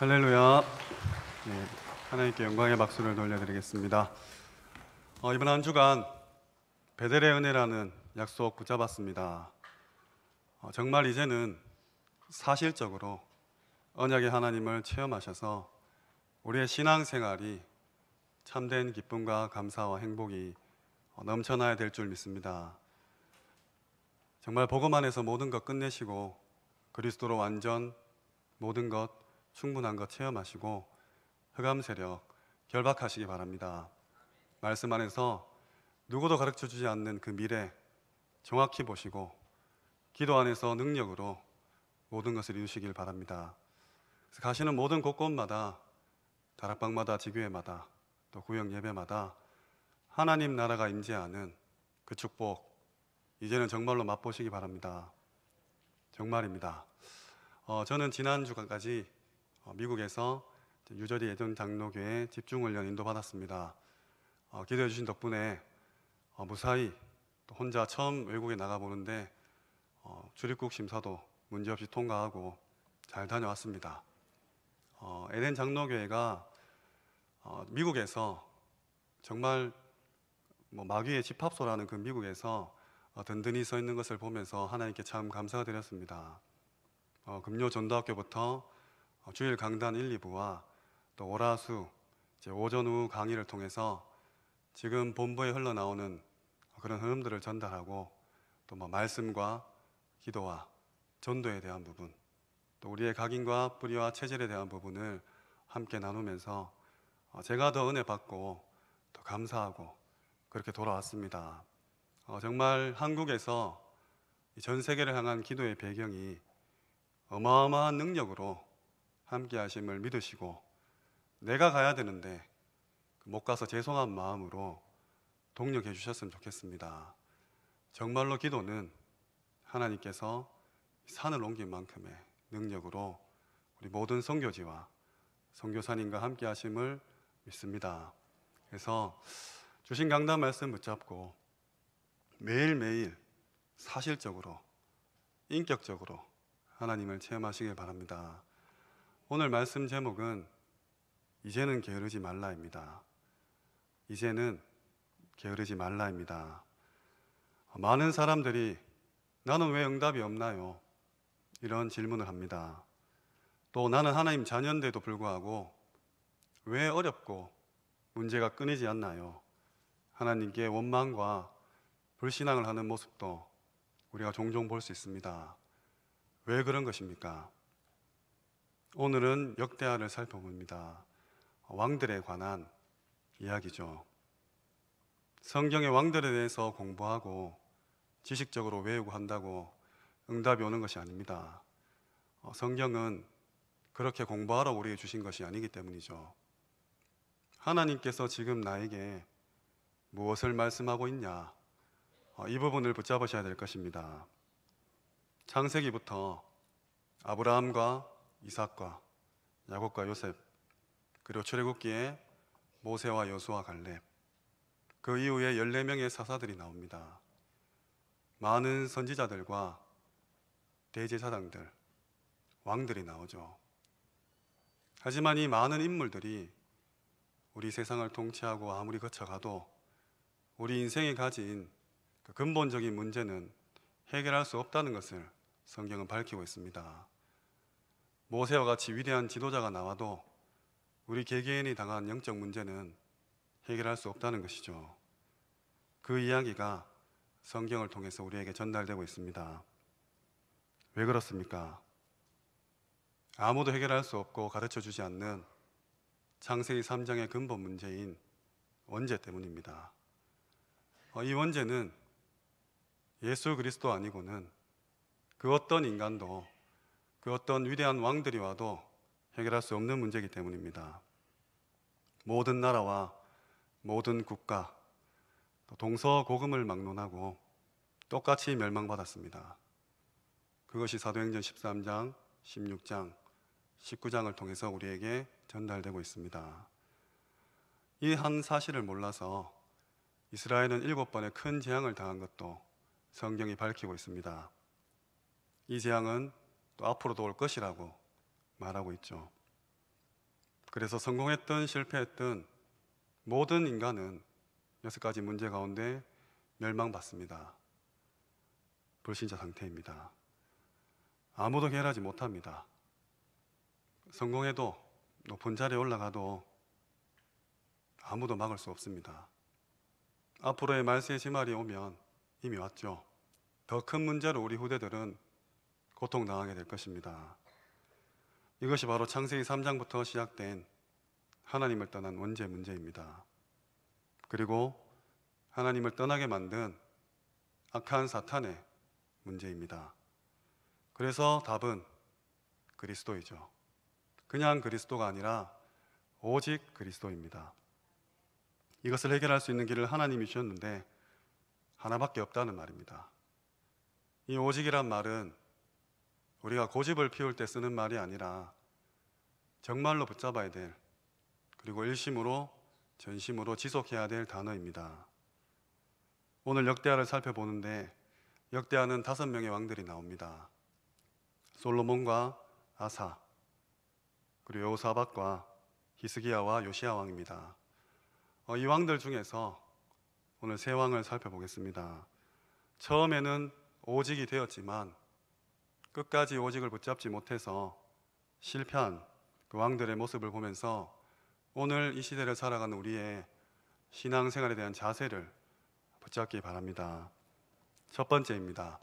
할렐루야. 네, 하나님께 영광의 박수를 돌려드리겠습니다. 어, 이번 한 주간 베델의 은혜라는 약속 붙잡았습니다. 어, 정말 이제는 사실적으로 언약의 하나님을 체험하셔서 우리의 신앙생활이 참된 기쁨과 감사와 행복이 어, 넘쳐나야 될 줄 믿습니다. 정말 복음 안에서 모든 것 끝내시고 그리스도로 완전 모든 것 충분한 것 체험하시고 흑암 세력 결박하시기 바랍니다. 말씀 안에서 누구도 가르쳐 주지 않는 그 미래 정확히 보시고 기도 안에서 능력으로 모든 것을 이루시길 바랍니다. 가시는 모든 곳곳마다 다락방마다 지교회마다 또 구역 예배마다 하나님 나라가 임재하는 그 축복 이제는 정말로 맛보시기 바랍니다. 정말입니다. 어, 저는 지난 주까지 어, 미국에서 유저리 예전 장로교회 집중훈련 인도받았습니다. 어, 기도해 주신 덕분에 어, 무사히 혼자 처음 외국에 나가보는데 출입국 심사도 문제없이 통과하고 잘 다녀왔습니다. 에덴 장로교회가 미국에서 정말 뭐 마귀의 집합소라는 그 미국에서 든든히 서 있는 것을 보면서 하나님께 참 감사드렸습니다. 금요 전도학교부터 어, 주일 강단 1, 2부와 또 월화수 오전 후 강의를 통해서 지금 본부에 흘러나오는 그런 흐름들을 전달하고 또뭐 말씀과 기도와 전도에 대한 부분 또 우리의 각인과 뿌리와 체질에 대한 부분을 함께 나누면서 어, 제가 더 은혜 받고 더 감사하고 그렇게 돌아왔습니다. 어, 정말 한국에서 전 세계를 향한 기도의 배경이 어마어마한 능력으로 함께 하심을 믿으시고 내가 가야 되는데 못 가서 죄송한 마음으로 동력해 주셨으면 좋겠습니다. 정말로 기도는 하나님께서 산을 옮긴 만큼의 능력으로 우리 모든 선교지와 선교사님과 함께 하심을 믿습니다. 그래서 주신 강단 말씀 붙잡고 매일매일 사실적으로 인격적으로 하나님을 체험하시길 바랍니다. 오늘 말씀 제목은 이제는 게으르지 말라입니다. 이제는 게으르지 말라입니다. 많은 사람들이 나는 왜 응답이 없나요? 이런 질문을 합니다. 또 나는 하나님 자녀인데도 불구하고 왜 어렵고 문제가 끊이지 않나요? 하나님께 원망과 불신앙을 하는 모습도 우리가 종종 볼 수 있습니다. 왜 그런 것입니까? 오늘은 역대하를 살펴봅니다. 왕들에 관한 이야기죠. 성경의 왕들에 대해서 공부하고 지식적으로 외우고 한다고 응답이 오는 것이 아닙니다. 어, 성경은 그렇게 공부하러 우리에게 주신 것이 아니기 때문이죠. 하나님께서 지금 나에게 무엇을 말씀하고 있냐? 어, 이 부분을 붙잡으셔야 될 것입니다. 창세기부터 아브라함과 이삭과 야곱과 요셉 그리고 출애굽기에 모세와 여수와 갈렙 그 이후에 14명의 사사들이 나옵니다. 많은 선지자들과 대제사장들 왕들이 나오죠. 하지만 이 많은 인물들이 우리 세상을 통치하고 아무리 거쳐가도 우리 인생이 가진 그 근본적인 문제는 해결할 수 없다는 것을 성경은 밝히고 있습니다. 모세와 같이 위대한 지도자가 나와도 우리 개개인이 당한 영적 문제는 해결할 수 없다는 것이죠. 그 이야기가 성경을 통해서 우리에게 전달되고 있습니다. 왜 그렇습니까? 아무도 해결할 수 없고 가르쳐 주지 않는 창세기 3장의 근본 문제인 원죄 때문입니다. 어, 이 원죄는 예수 그리스도 아니고는 그 어떤 인간도 그 어떤 위대한 왕들이 와도 해결할 수 없는 문제이기 때문입니다. 모든 나라와 모든 국가 동서고금을 막론하고 똑같이 멸망받았습니다. 그것이 사도행전 13장, 16장, 19장을 통해서 우리에게 전달되고 있습니다. 이 한 사실을 몰라서 이스라엘은 일곱 번의 큰 재앙을 당한 것도 성경이 밝히고 있습니다. 이 재앙은 또 앞으로도 올 것이라고 말하고 있죠. 그래서 성공했든 실패했든 모든 인간은 여섯 가지 문제 가운데 멸망받습니다. 불신자 상태입니다. 아무도 해결하지 못합니다. 성공해도 높은 자리에 올라가도 아무도 막을 수 없습니다. 앞으로의 말세의 시말이 오면 이미 왔죠. 더 큰 문제로 우리 후대들은 고통당하게 될 것입니다. 이것이 바로 창세기 3장부터 시작된 하나님을 떠난 원죄 문제입니다. 그리고 하나님을 떠나게 만든 악한 사탄의 문제입니다. 그래서 답은 그리스도이죠. 그냥 그리스도가 아니라 오직 그리스도입니다. 이것을 해결할 수 있는 길을 하나님이 주셨는데 하나밖에 없다는 말입니다. 이 오직이란 말은 우리가 고집을 피울 때 쓰는 말이 아니라 정말로 붙잡아야 될 그리고 일심으로 전심으로 지속해야 될 단어입니다. 오늘 역대하를 살펴보는데 역대하는 다섯 명의 왕들이 나옵니다. 솔로몬과 아사 그리고 요사박과 히스기야와 요시야 왕입니다. 어, 이 왕들 중에서 오늘 세 왕을 살펴보겠습니다. 처음에는 오직이 되었지만 끝까지 오직을 붙잡지 못해서 실패한 그 왕들의 모습을 보면서 오늘 이 시대를 살아가는 우리의 신앙생활에 대한 자세를 붙잡기 바랍니다. 첫 번째입니다.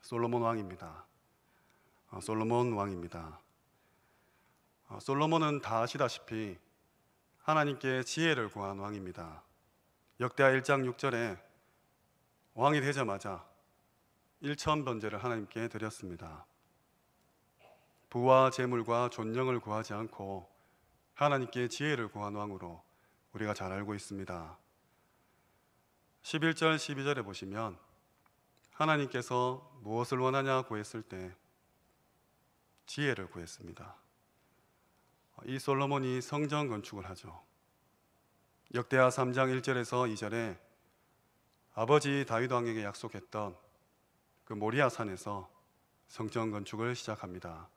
솔로몬 왕입니다. 어, 솔로몬 왕입니다. 어, 솔로몬은 다 아시다시피 하나님께 지혜를 구한 왕입니다. 역대하 1장 6절에 왕이 되자마자 일천 번제를 하나님께 드렸습니다. 부와 재물과 존영을 구하지 않고 하나님께 지혜를 구한 왕으로 우리가 잘 알고 있습니다. 11절 12절에 보시면 하나님께서 무엇을 원하냐 구했을 때 지혜를 구했습니다. 이 솔로몬이 성전 건축을 하죠. 역대하 3장 1절에서 2절에 아버지 다윗 왕에게 약속했던 그 모리아산에서 성전 건축을 시작합니다.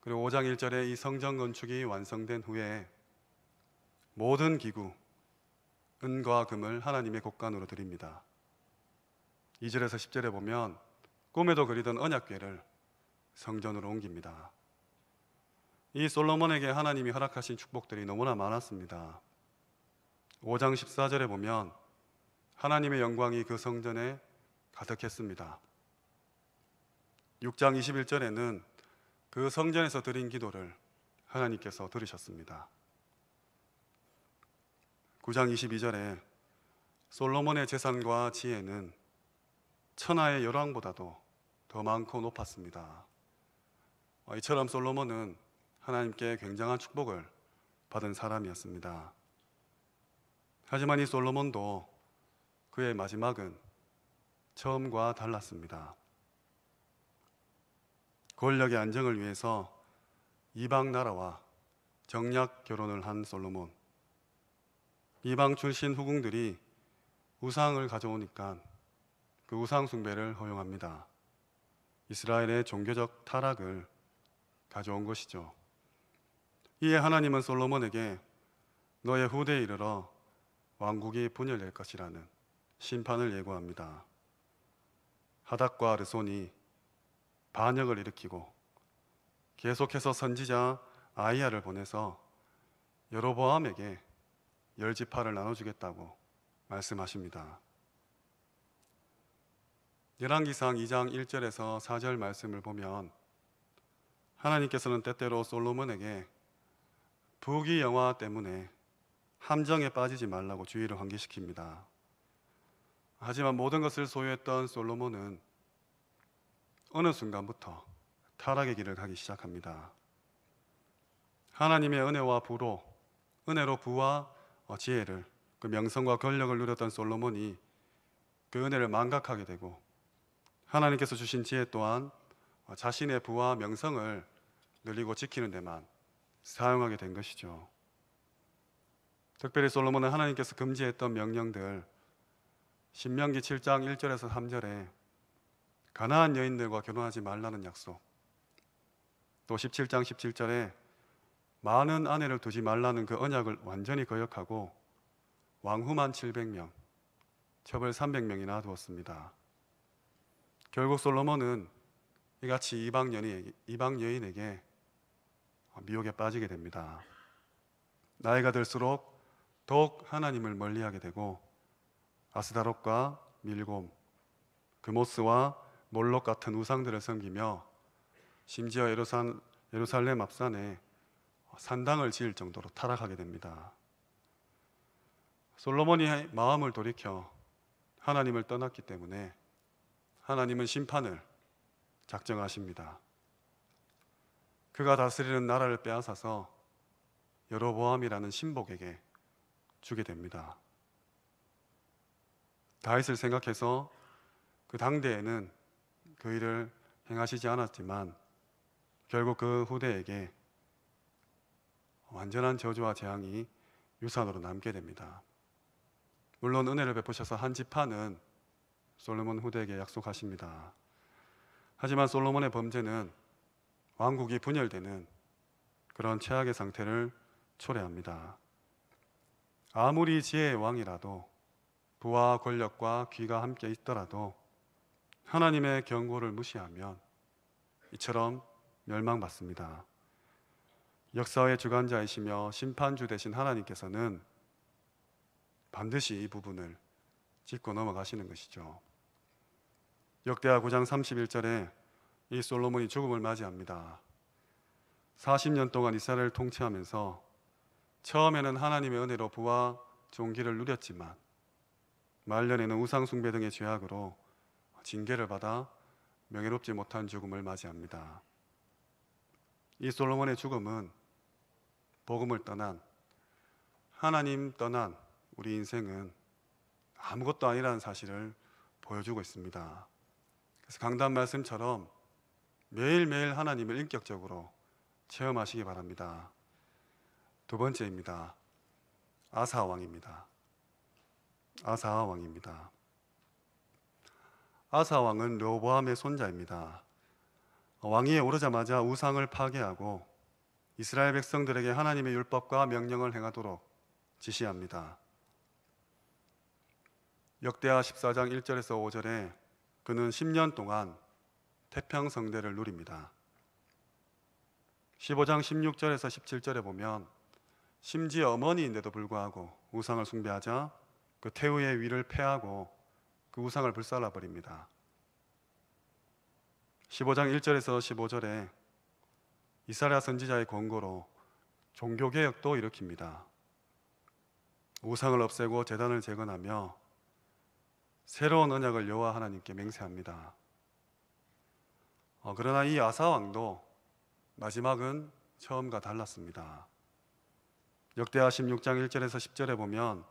그리고 5장 1절에 이 성전 건축이 완성된 후에 모든 기구 은과 금을 하나님의 곳간으로 드립니다. 2절에서 10절에 보면 꿈에도 그리던 언약궤를 성전으로 옮깁니다. 이 솔로몬에게 하나님이 허락하신 축복들이 너무나 많았습니다. 5장 14절에 보면 하나님의 영광이 그 성전에 가득했습니다. 6장 21절에는 그 성전에서 드린 기도를 하나님께서 들으셨습니다. 9장 22절에 솔로몬의 재산과 지혜는 천하의 열왕보다도 더 많고 높았습니다. 이처럼 솔로몬은 하나님께 굉장한 축복을 받은 사람이었습니다. 하지만 이 솔로몬도 그의 마지막은 처음과 달랐습니다. 권력의 안정을 위해서 이방 나라와 정략 결혼을 한 솔로몬. 이방 출신 후궁들이 우상을 가져오니까 그 우상 숭배를 허용합니다. 이스라엘의 종교적 타락을 가져온 것이죠. 이에 하나님은 솔로몬에게 너의 후대에 이르러 왕국이 분열될 것이라는 심판을 예고합니다. 하닥과 르손이 반역을 일으키고 계속해서 선지자 아이야를 보내서 여로보암에게 열 지파를 나눠주겠다고 말씀하십니다. 열왕기상 2장 1절에서 4절 말씀을 보면 하나님께서는 때때로 솔로몬에게 부귀 영화 때문에 함정에 빠지지 말라고 주의를 환기시킵니다. 하지만 모든 것을 소유했던 솔로몬은 어느 순간부터 타락의 길을 가기 시작합니다. 하나님의 은혜와 부로 은혜로 부와 지혜를 그 명성과 권력을 누렸던 솔로몬이 그 은혜를 망각하게 되고 하나님께서 주신 지혜 또한 자신의 부와 명성을 늘리고 지키는 데만 사용하게 된 것이죠. 특별히 솔로몬은 하나님께서 금지했던 명령들 신명기 7장 1절에서 3절에 가나안 여인들과 결혼하지 말라는 약속. 또 17장 17절에 많은 아내를 두지 말라는 그 언약을 완전히 거역하고 왕후만 700명, 첩을 300명이나 두었습니다. 결국 솔로몬은 이같이 이방 연이 이방 여인에게 미혹에 빠지게 됩니다. 나이가 들수록 더욱 하나님을 멀리하게 되고 아스다롯과 밀곰, 그모스와 몰록 같은 우상들을 섬기며 심지어 예루산, 예루살렘 앞산에 산당을 지을 정도로 타락하게 됩니다. 솔로몬이 마음을 돌이켜 하나님을 떠났기 때문에 하나님은 심판을 작정하십니다. 그가 다스리는 나라를 빼앗아서 여로보암이라는 신복에게 주게 됩니다. 다윗을 생각해서 그 당대에는 그 일을 행하시지 않았지만 결국 그 후대에게 완전한 저주와 재앙이 유산으로 남게 됩니다. 물론 은혜를 베푸셔서 한 지파는 솔로몬 후대에게 약속하십니다. 하지만 솔로몬의 범죄는 왕국이 분열되는 그런 최악의 상태를 초래합니다. 아무리 지혜의 왕이라도 부와 권력과 귀가 함께 있더라도 하나님의 경고를 무시하면 이처럼 멸망받습니다. 역사의 주관자이시며 심판주 되신 하나님께서는 반드시 이 부분을 짚고 넘어가시는 것이죠. 역대하 9장 31절에 이 솔로몬이 죽음을 맞이합니다. 40년 동안 이스라엘을 통치하면서 처음에는 하나님의 은혜로 부와 종기를 누렸지만 말년에는 우상숭배 등의 죄악으로 징계를 받아 명예롭지 못한 죽음을 맞이합니다. 이 솔로몬의 죽음은 복음을 떠난 하나님 떠난 우리 인생은 아무것도 아니라는 사실을 보여주고 있습니다. 그래서 강단 말씀처럼 매일매일 하나님을 인격적으로 체험하시기 바랍니다. 두 번째입니다. 아사 왕입니다. 아사 왕입니다. 아사 왕은 르보암의 손자입니다. 왕위에 오르자마자 우상을 파괴하고 이스라엘 백성들에게 하나님의 율법과 명령을 행하도록 지시합니다. 역대하 14장 1절에서 5절에 그는 10년 동안 태평 성대를 누립니다. 15장 16절에서 17절에 보면 심지어 어머니인데도 불구하고 우상을 숭배하자 그 태우의 위를 패하고 그 우상을 불살라 버립니다. 15장 1절에서 15절에 이사랴 선지자의 권고로 종교 개혁도 일으킵니다. 우상을 없애고 재단을 재건하며 새로운 언약을 여호와 하나님께 맹세합니다. 어, 그러나 이 아사 왕도 마지막은 처음과 달랐습니다. 역대하 16장 1절에서 10절에 보면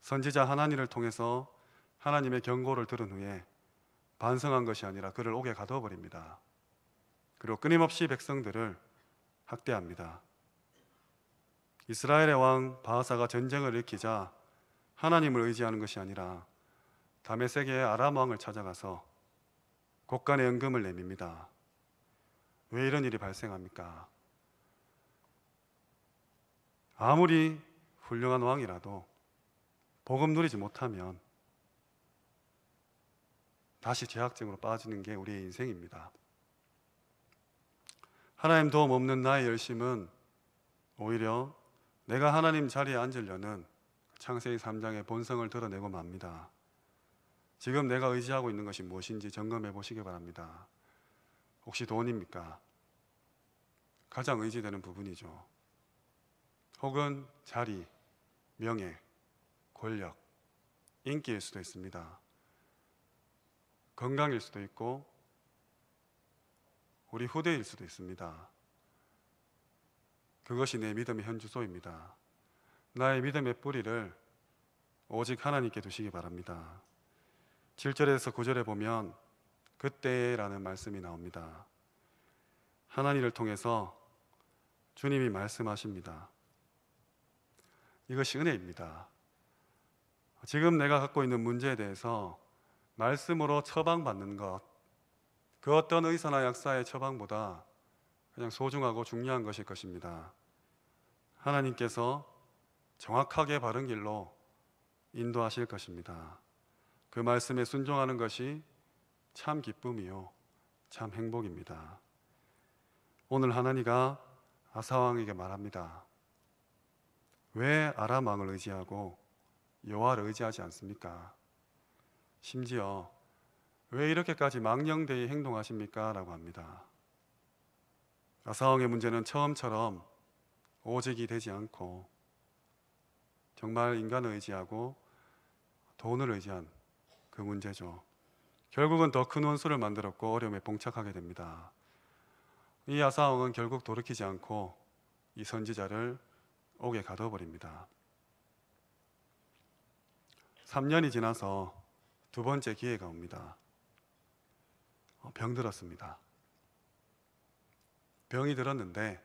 선지자 하나님을 통해서 하나님의 경고를 들은 후에 반성한 것이 아니라 그를 옥에 가둬 버립니다. 그리고 끊임없이 백성들을 학대합니다. 이스라엘의 왕 바하사가 전쟁을 일으키자 하나님을 의지하는 것이 아니라 담의 세계의 아람 왕을 찾아가서 곡간의 연금을 내밉니다. 왜 이런 일이 발생합니까? 아무리 훌륭한 왕이라도 복음 누리지 못하면 다시 죄악증으로 빠지는 게 우리의 인생입니다. 하나님 도움 없는 나의 열심은 오히려 내가 하나님 자리에 앉으려는 창세기 3장의 본성을 드러내고 맙니다. 지금 내가 의지하고 있는 것이 무엇인지 점검해 보시기 바랍니다. 혹시 돈입니까? 가장 의지되는 부분이죠. 혹은 자리, 명예, 권력, 인기일 수도 있습니다. 건강일 수도 있고, 우리 후대일 수도 있습니다. 그것이 내 믿음의 현주소입니다. 나의 믿음의 뿌리를 오직 하나님께 두시기 바랍니다. 7절에서 9절에 보면 그때라는 말씀이 나옵니다. 하나님을 통해서 주님이 말씀하십니다. 이것이 은혜입니다. 지금 내가 갖고 있는 문제에 대해서 말씀으로 처방받는 것, 그 어떤 의사나 약사의 처방보다 그냥 소중하고 중요한 것일 것입니다. 하나님께서 정확하게 바른 길로 인도하실 것입니다. 그 말씀에 순종하는 것이 참 기쁨이요, 참 행복입니다. 오늘 하나님과 아사왕에게 말합니다. 왜 아람 왕을 의지하고 여호와를 의지하지 않습니까? 심지어 왜 이렇게까지 망령되이 행동하십니까? 라고 합니다. 아사홍의 그러니까 문제는 처음처럼 오직이 되지 않고 정말 인간을 의지하고 돈을 의지한 그 문제죠. 결국은 더 큰 원수를 만들었고 어려움에 봉착하게 됩니다. 이 아사홍은 결국 돌이키지 않고 이 선지자를 옥에 가둬버립니다. 3년이 지나서 두 번째 기회가 옵니다. 어, 병들었습니다. 병이 들었는데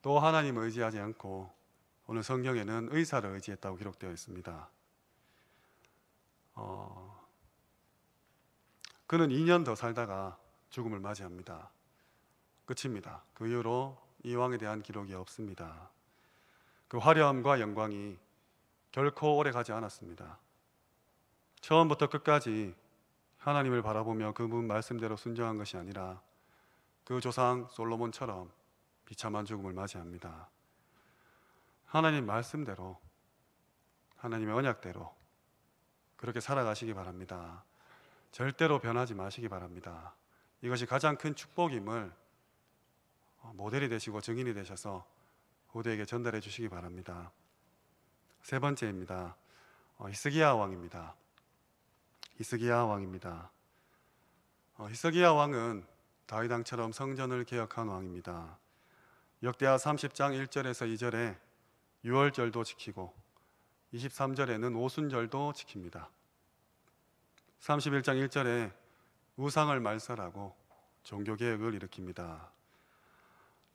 또 하나님을 의지하지 않고 오늘 성경에는 의사를 의지했다고 기록되어 있습니다. 어, 그는 2년 더 살다가 죽음을 맞이합니다. 끝입니다. 그 이후로 이 왕에 대한 기록이 없습니다. 그 화려함과 영광이 결코 오래 가지 않았습니다. 처음부터 끝까지 하나님을 바라보며 그분 말씀대로 순종한 것이 아니라 그 조상 솔로몬처럼 비참한 죽음을 맞이합니다. 하나님 말씀대로 하나님의 언약대로 그렇게 살아가시기 바랍니다. 절대로 변하지 마시기 바랍니다. 이것이 가장 큰 축복임을 모델이 되시고 증인이 되셔서 후대에게 전달해 주시기 바랍니다. 세 번째입니다. 어, 히스기야 왕입니다. 히스기야 왕입니다. 어, 히스기야 왕은 다윗 왕처럼 성전을 개혁한 왕입니다. 역대하 30장 1절에서 2절에 유월절도 지키고 23절에는 오순절도 지킵니다. 31장 1절에 우상을 말살하고 종교 개혁을 일으킵니다.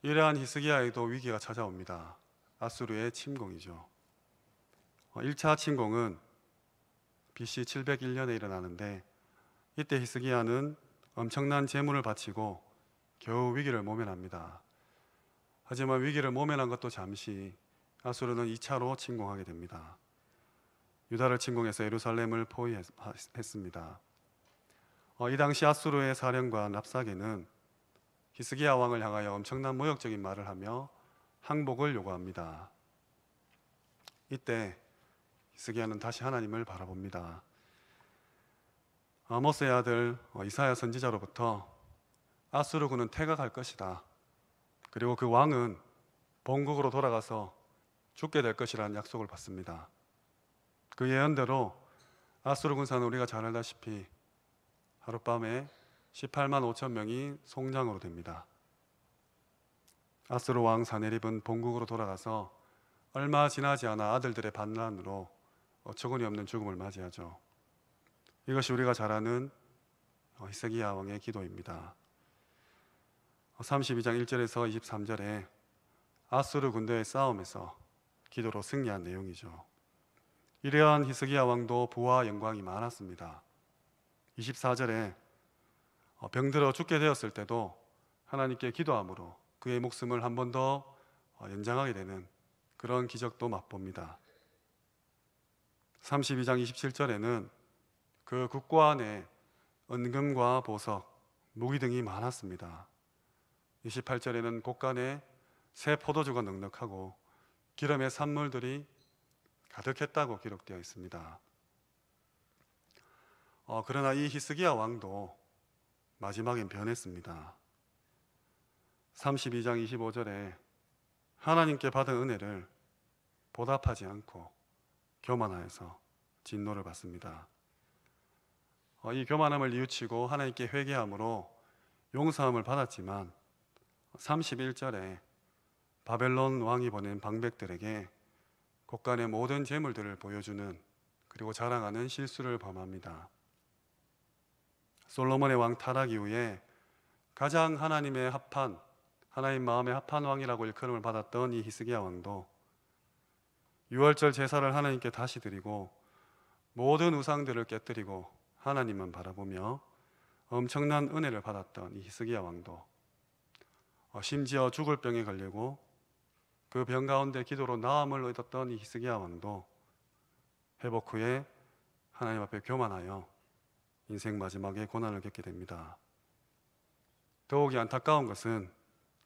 이러한 히스기야에도 위기가 찾아옵니다. 아수르의 침공이죠. 1차 어, 침공은 BC 701년에 일어나는데 이때 히스기야는 엄청난 재물을 바치고 겨우 위기를 모면합니다. 하지만 위기를 모면한 것도 잠시 아수르는 2차로 침공하게 됩니다. 유다를 침공해서 예루살렘을 포위했습니다. 어, 이 당시 아수르의 사령관 랍사게는 히스기야 왕을 향하여 엄청난 모욕적인 말을 하며 항복을 요구합니다. 이때 이스기야는 다시 하나님을 바라봅니다. 아모스의 어, 아들 어, 이사야 선지자로부터 아수르군은 태가갈 것이다. 그리고 그 왕은 본국으로 돌아가서 죽게 될 것이라는 약속을 받습니다. 그 예언대로 아수르군사는 우리가 잘 알다시피 하룻밤에 18만 5천 명이 송장으로 됩니다. 아스로 왕 사네립은 본국으로 돌아가서 얼마 지나지 않아 아들들의 반란으로 어처구니 없는 죽음을 맞이하죠. 이것이 우리가 잘 아는 어, 히스기야 왕의 기도입니다. 32장 어, 1절에서 23절에 아수르 군대의 싸움에서 기도로 승리한 내용이죠. 이러한 히스기야 왕도 부와 영광이 많았습니다. 24절에 어, 병들어 죽게 되었을 때도 하나님께 기도함으로 그의 목숨을 한 번 더 연장하게 되는 그런 기적도 맛봅니다. 32장 27절에는 그 국고 안에 은금과 보석, 무기 등이 많았습니다. 28절에는 곳간에 새 포도주가 넉넉하고 기름의 산물들이 가득했다고 기록되어 있습니다. 어, 그러나 이 히스기야 왕도 마지막엔 변했습니다. 32장 25절에 하나님께 받은 은혜를 보답하지 않고 교만하여서 진노를 받습니다. 어, 이 교만함을 뉘우치고 하나님께 회개함으로 용서함을 받았지만 31절에 바벨론 왕이 보낸 방백들에게 곳간의 모든 재물들을 보여주는 그리고 자랑하는 실수를 범합니다. 솔로몬의 왕 타락 이후에 가장 하나님의 합한 하나님 마음의 합한 왕이라고 일컬음을 받았던 이 히스기야 왕도 유월절 제사를 하나님께 다시 드리고 모든 우상들을 깨뜨리고 하나님만 바라보며 엄청난 은혜를 받았던 이 히스기야 왕도 어, 심지어 죽을 병에 걸리고 그 병 가운데 기도로 나음을 얻었던 이 히스기야 왕도 회복 후에 하나님 앞에 교만하여 인생 마지막에 고난을 겪게 됩니다. 더욱이 안타까운 것은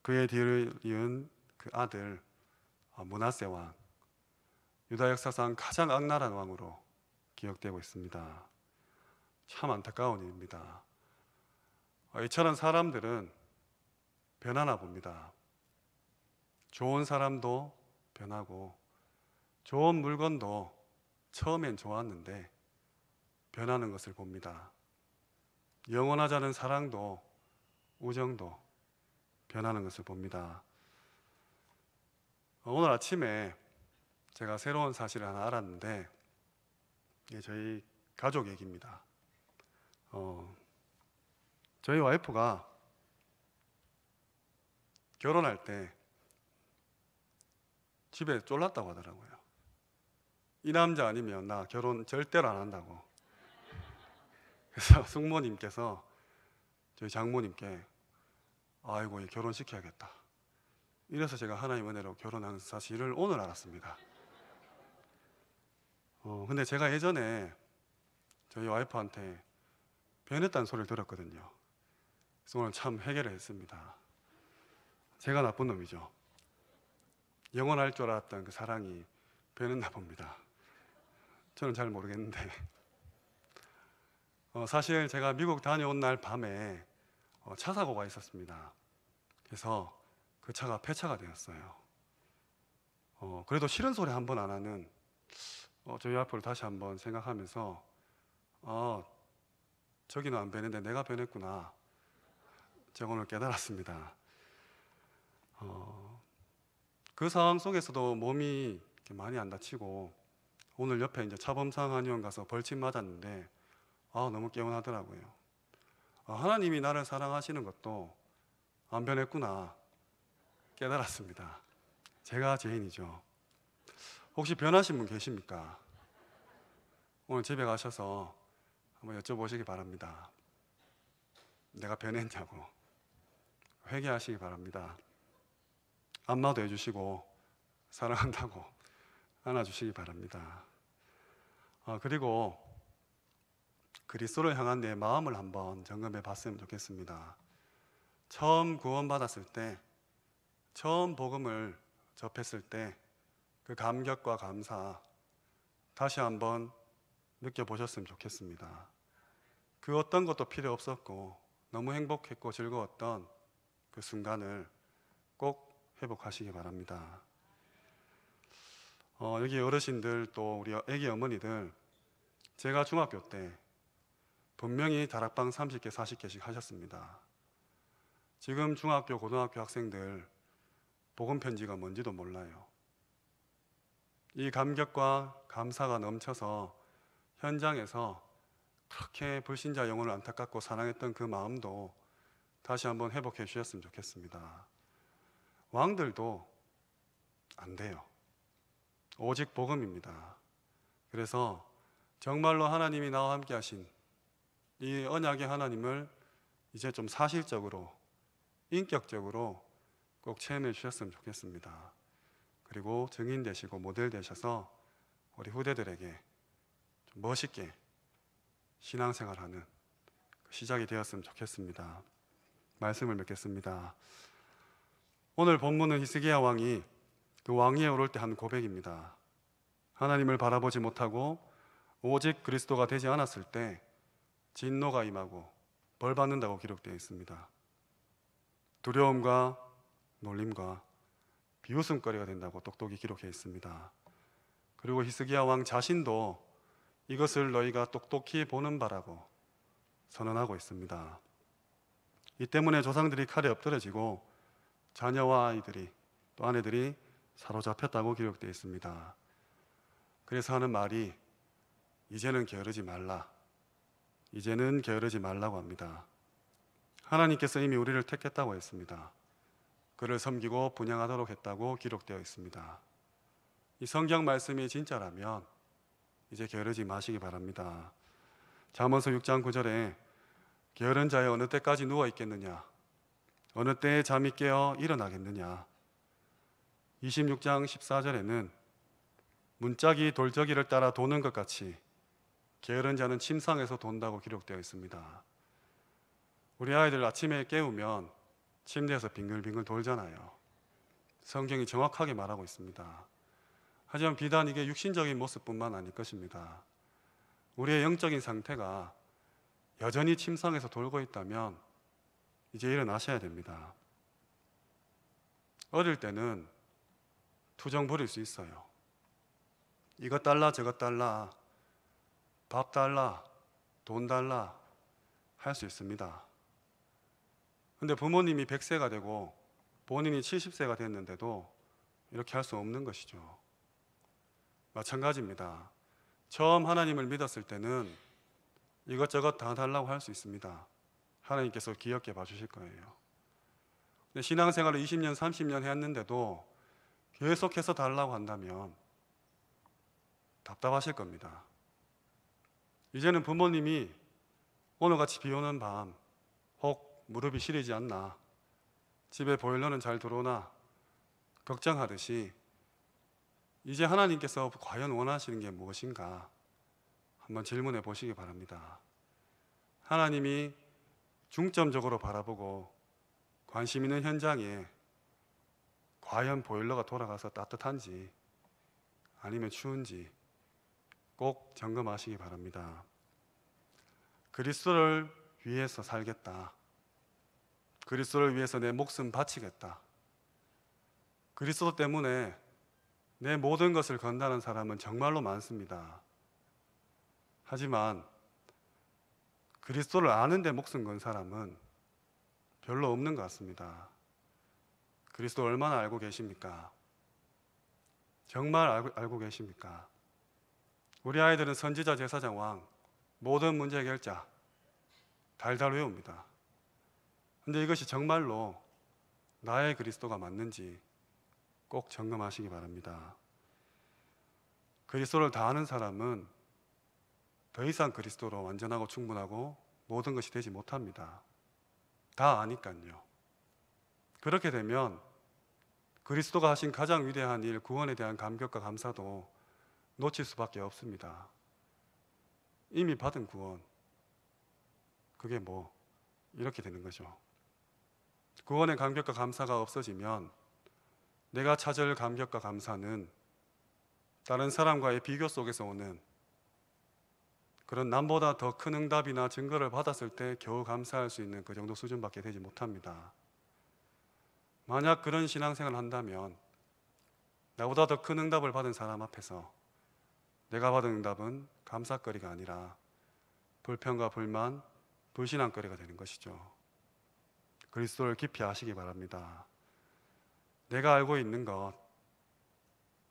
그의 뒤를 이은 그 아들 문하세 어, 왕 유다 역사상 가장 악랄한 왕으로 기억되고 있습니다. 참 안타까운 일입니다. 어, 이처럼 사람들은 변하나 봅니다. 좋은 사람도 변하고 좋은 물건도 처음엔 좋았는데 변하는 것을 봅니다. 영원하자는 사랑도 우정도 변하는 것을 봅니다. 어, 오늘 아침에 제가 새로운 사실을 하나 알았는데 이게 저희 가족 얘기입니다. 어, 저희 와이프가 결혼할 때 집에 쫄랐다고 하더라고요. 이 남자 아니면 나 결혼 절대로 안 한다고. 그래서 숙모님께서 저희 장모님께 아이고 결혼시켜야겠다. 이래서 제가 하나님 은혜로 결혼한 사실을 오늘 알았습니다. 어, 근데 제가 예전에 저희 와이프한테 변했다는 소리를 들었거든요. 그래서 오늘 참 해결을 했습니다. 제가 나쁜 놈이죠. 영원할 줄 알았던 그 사랑이 변했나 봅니다. 저는 잘 모르겠는데. 어, 사실 제가 미국 다녀온 날 밤에 어, 차 사고가 있었습니다. 그래서 그 차가 폐차가 되었어요. 어, 그래도 싫은 소리 한 번 안 하는 어, 저희 앞으로 다시 한번 생각하면서 어, 저기는 안 변했는데 내가 변했구나. 제가 오늘 깨달았습니다. 어, 그 상황 속에서도 몸이 많이 안 다치고 오늘 옆에 이제 차범상 한의원 가서 벌침 맞았는데 아 너무 개운하더라고요. 아, 하나님이 나를 사랑하시는 것도 안 변했구나 깨달았습니다. 제가 죄인이죠. 혹시 변하신 분 계십니까? 오늘 집에 가셔서 한번 여쭤보시기 바랍니다. 내가 변했냐고 회개하시기 바랍니다. 안마도 해주시고 사랑한다고 안아주시기 바랍니다. 아, 그리고 그리스도를 향한 내 마음을 한번 점검해 봤으면 좋겠습니다. 처음 구원받았을 때, 처음 복음을 접했을 때그 감격과 감사 다시 한번 느껴보셨으면 좋겠습니다. 그 어떤 것도 필요 없었고 너무 행복했고 즐거웠던 그 순간을 꼭 회복하시기 바랍니다. 어, 여기 어르신들 또 우리 애기 어머니들 제가 중학교 때 분명히 다락방 30개 40개씩 하셨습니다. 지금 중학교 고등학교 학생들 복음 편지가 뭔지도 몰라요. 이 감격과 감사가 넘쳐서 현장에서 그렇게 불신자 영혼을 안타깝고 사랑했던 그 마음도 다시 한번 회복해 주셨으면 좋겠습니다. 왕들도 안 돼요. 오직 복음입니다. 그래서 정말로 하나님이 나와 함께 하신 이 언약의 하나님을 이제 좀 사실적으로 인격적으로 꼭 체험해 주셨으면 좋겠습니다. 그리고 증인 되시고 모델 되셔서 우리 후대들에게 좀 멋있게 신앙생활하는 그 시작이 되었으면 좋겠습니다. 말씀을 맺겠습니다. 오늘 본문은 히스기야 왕이 그 왕위에 오를 때 한 고백입니다. 하나님을 바라보지 못하고 오직 그리스도가 되지 않았을 때 진노가 임하고 벌 받는다고 기록되어 있습니다. 두려움과 놀림과 비웃음거리가 된다고 똑똑히 기록해 있습니다. 그리고 히스기야 왕 자신도 이것을 너희가 똑똑히 보는 바라고 선언하고 있습니다. 이 때문에 조상들이 칼에 엎드려지고 자녀와 아이들이 또 아내들이 사로잡혔다고 기록되어 있습니다. 그래서 하는 말이 이제는 게으르지 말라. 이제는 게으르지 말라고 합니다. 하나님께서 이미 우리를 택했다고 했습니다. 그를 섬기고 분양하도록 했다고 기록되어 있습니다. 이 성경 말씀이 진짜라면 이제 게으르지 마시기 바랍니다. 잠언서 6장 9절에 게으른 자여 어느 때까지 누워 있겠느냐 어느 때에 잠이 깨어 일어나겠느냐 26장 14절에는 문짝이 돌저기를 따라 도는 것 같이 게으른 자는 침상에서 돈다고 기록되어 있습니다. 우리 아이들 아침에 깨우면 침대에서 빙글빙글 돌잖아요. 성경이 정확하게 말하고 있습니다. 하지만 비단 이게 육신적인 모습뿐만 아닐 것입니다. 우리의 영적인 상태가 여전히 침상에서 돌고 있다면 이제 일어나셔야 됩니다. 어릴 때는 투정 부릴 수 있어요. 이것 달라 저것 달라 밥 달라 돈 달라 할 수 있습니다. 근데 부모님이 100세가 되고 본인이 70세가 됐는데도 이렇게 할 수 없는 것이죠. 마찬가지입니다. 처음 하나님을 믿었을 때는 이것저것 다 달라고 할 수 있습니다. 하나님께서 귀엽게 봐 주실 거예요. 신앙생활을 20년, 30년 했는데도 계속해서 달라고 한다면 답답하실 겁니다. 이제는 부모님이 오늘같이 비 오는 밤, 혹 무릎이 시리지 않나 집에 보일러는 잘 들어오나 걱정하듯이 이제 하나님께서 과연 원하시는 게 무엇인가 한번 질문해 보시기 바랍니다. 하나님이 중점적으로 바라보고 관심 있는 현장에 과연 보일러가 돌아가서 따뜻한지 아니면 추운지 꼭 점검하시기 바랍니다. 그리스도를 위해서 살겠다. 그리스도를 위해서 내 목숨 바치겠다. 그리스도 때문에 내 모든 것을 건다는 사람은 정말로 많습니다. 하지만 그리스도를 아는데 목숨 건 사람은 별로 없는 것 같습니다. 그리스도 얼마나 알고 계십니까? 정말 알고, 알고 계십니까? 우리 아이들은 선지자 제사장 왕 모든 문제 결자 달달 외웁니다. 근데 이것이 정말로 나의 그리스도가 맞는지 꼭 점검하시기 바랍니다. 그리스도를 다 아는 사람은 더 이상 그리스도로 완전하고 충분하고 모든 것이 되지 못합니다. 다 아니까요. 그렇게 되면 그리스도가 하신 가장 위대한 일, 구원에 대한 감격과 감사도 놓칠 수밖에 없습니다. 이미 받은 구원, 그게 뭐, 이렇게 되는 거죠. 구원의 감격과 감사가 없어지면 내가 찾을 감격과 감사는 다른 사람과의 비교 속에서 오는 그런 남보다 더 큰 응답이나 증거를 받았을 때 겨우 감사할 수 있는 그 정도 수준밖에 되지 못합니다. 만약 그런 신앙생활 한다면 나보다 더 큰 응답을 받은 사람 앞에서 내가 받은 응답은 감사거리가 아니라 불평과 불만, 불신앙거리가 되는 것이죠. 그리스도를 깊이 아시기 바랍니다. 내가 알고 있는 것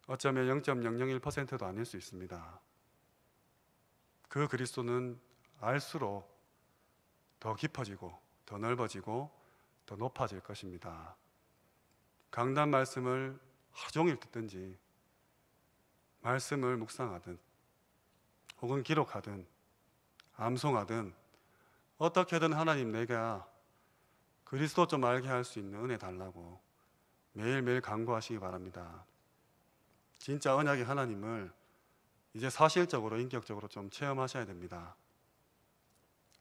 어쩌면 0.001%도 아닐 수 있습니다. 그 그리스도는 알수록 더 깊어지고 더 넓어지고 더 높아질 것입니다. 강단 말씀을 하루 종일 듣든지 말씀을 묵상하든 혹은 기록하든 암송하든 어떻게든 하나님 내가 그리스도 좀 알게 할 수 있는 은혜 달라고 매일매일 간구하시기 바랍니다. 진짜 언약의 하나님을 이제 사실적으로 인격적으로 좀 체험하셔야 됩니다.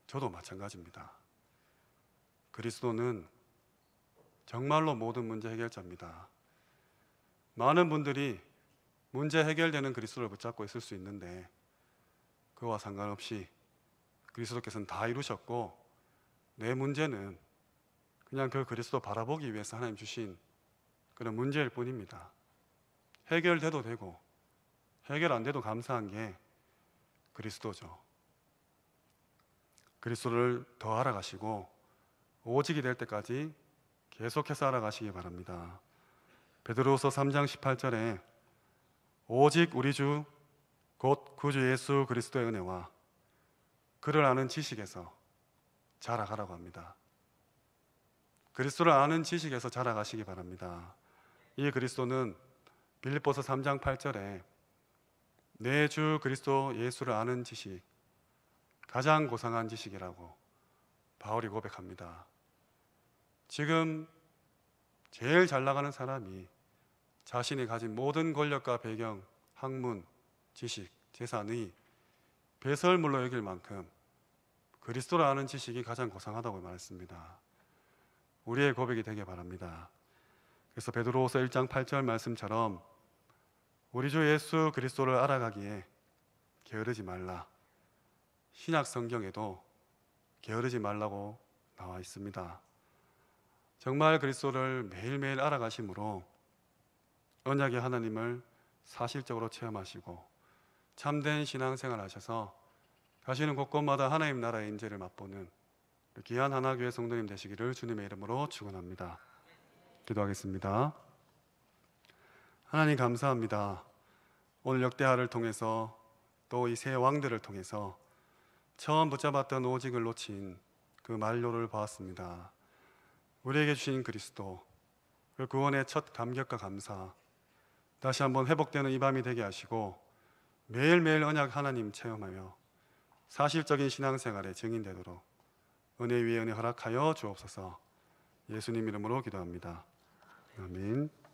저도 마찬가지입니다. 그리스도는 정말로 모든 문제 해결자입니다. 많은 분들이 문제 해결되는 그리스도를 붙잡고 있을 수 있는데 그와 상관없이 그리스도께서는 다 이루셨고 내 문제는 그냥 그 그리스도 바라보기 위해서 하나님 주신 그런 문제일 뿐입니다. 해결돼도 되고 해결 안 돼도 감사한 게 그리스도죠. 그리스도를 더 알아가시고 오직이 될 때까지 계속해서 알아가시기 바랍니다. 베드로서 3장 18절에 오직 우리 주 곧 구주 예수 그리스도의 은혜와 그를 아는 지식에서 자라가라고 합니다. 그리스도를 아는 지식에서 자라가시기 바랍니다. 이 그리스도는 빌립보서 3장 8절에 내 주 그리스도 예수를 아는 지식 가장 고상한 지식이라고 바울이 고백합니다. 지금 제일 잘 나가는 사람이 자신이 가진 모든 권력과 배경, 학문, 지식, 재산의 배설물로 여길 만큼 그리스도를 아는 지식이 가장 고상하다고 말했습니다. 우리의 고백이 되길 바랍니다. 그래서 베드로후서 1장 8절 말씀처럼 우리 주 예수 그리스도를 알아가기에 게으르지 말라. 신약 성경에도 게으르지 말라고 나와 있습니다. 정말 그리스도를 매일매일 알아가심으로 언약의 하나님을 사실적으로 체험하시고 참된 신앙생활 하셔서 가시는 곳곳마다 하나님 나라의 인재를 맛보는 귀한 하나교회 성도님 되시기를 주님의 이름으로 축원합니다. 기도하겠습니다. 하나님 감사합니다. 오늘 역대하를 통해서 또 이 세 왕들을 통해서 처음 붙잡았던 오직을 놓친 그 만료를 보았습니다. 우리에게 주신 그리스도 그 구원의 첫 감격과 감사 다시 한번 회복되는 이 밤이 되게 하시고 매일매일 언약 하나님 체험하며 사실적인 신앙생활의 증인 되도록 은혜 위에 은혜 허락하여 주옵소서. 예수님 이름으로 기도합니다. 아멘.